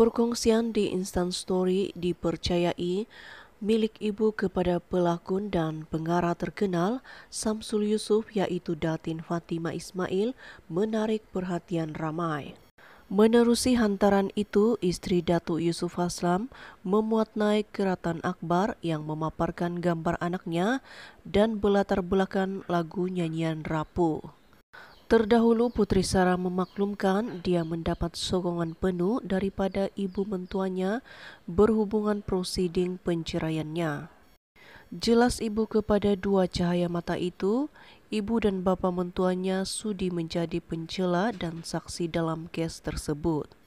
Perkongsian di Instant Story dipercayai milik ibu kepada pelakon dan pengarah terkenal Samsul Yusuf yaitu Datin Fatima Ismail menarik perhatian ramai. Menerusi hantaran itu, istri Datuk Yusuf Haslam memuat naik keratan akbar yang memaparkan gambar anaknya dan belatar belakang lagu nyanyian rapuh. Terdahulu Putri Sarah memaklumkan dia mendapat sokongan penuh daripada ibu mentuanya berhubungan prosiding penceraiannya. Jelas ibu kepada dua cahaya mata itu, ibu dan bapa mentuanya sudi menjadi pencela dan saksi dalam kes tersebut.